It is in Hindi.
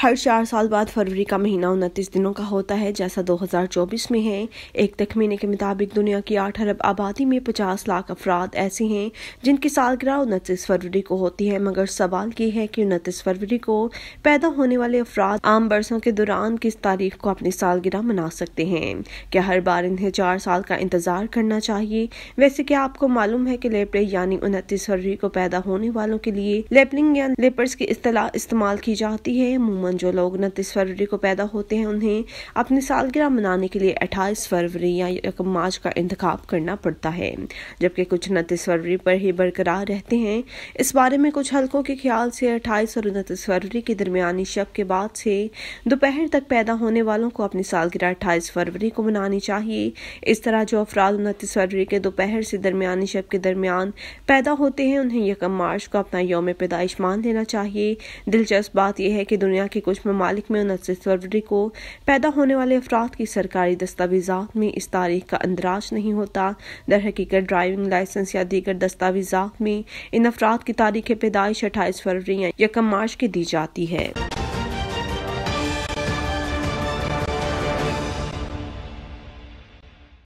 हर चार साल बाद फरवरी का महीना उनतीस दिनों का होता है जैसा 2024 में है एक तखमीने के मुताबिक दुनिया की आठ अरब आबादी में 50 लाख अफराद ऐसे हैं जिनकी सालगिरह उनतीस फरवरी को होती है मगर सवाल ये है कि उनतीस फरवरी को पैदा होने वाले अफराद आम बरसों के दौरान किस तारीख को अपनी सालगिरह मना सकते हैं क्या हर बार इन्हें चार साल का इंतजार करना चाहिए वैसे क्या आपको मालूम है कि लेपड़े यानी उनतीस फरवरी को पैदा होने वालों के लिए लेपलिंग या लेपर्स की इस्तेमाल की जाती है अमूमन जो लोग उनतीस फरवरी को पैदा होते हैं उन्हें अपनी सालगिरह मनाने के लिए अट्ठाईस फरवरी या एक मार्च का इंतखब करना पड़ता है जबकि कुछ उनतीस फरवरी पर ही बरकरार रहते हैं इस बारे में कुछ हल्कों के ख्याल से अट्ठाईस और उनतीस फरवरी के दरमियानी शब के बाद से दोपहर तक पैदा होने वालों को अपनी सालगिरह अट्ठाईस फरवरी को मनानी चाहिए इस तरह जो अफराद उनतीस फरवरी के दोपहर से दरमियानी शब के दरमियान पैदा होते हैं उन्हें यकम मार्च को अपना योम पैदाइश मान लेना चाहिए दिलचस्प बात यह है कि दुनिया के के कुछ ममालिक में उनतीस फरवरी को पैदा होने वाले अफराद की सरकारी दस्तावेजा में इस तारीख का अंदराज नहीं होता दर हकीकत ड्राइविंग लाइसेंस या दीगर दस्तावेजा में इन अफराद की तारीख पैदाइश अट्ठाईस फरवरी या यकम मार्च की दी जाती है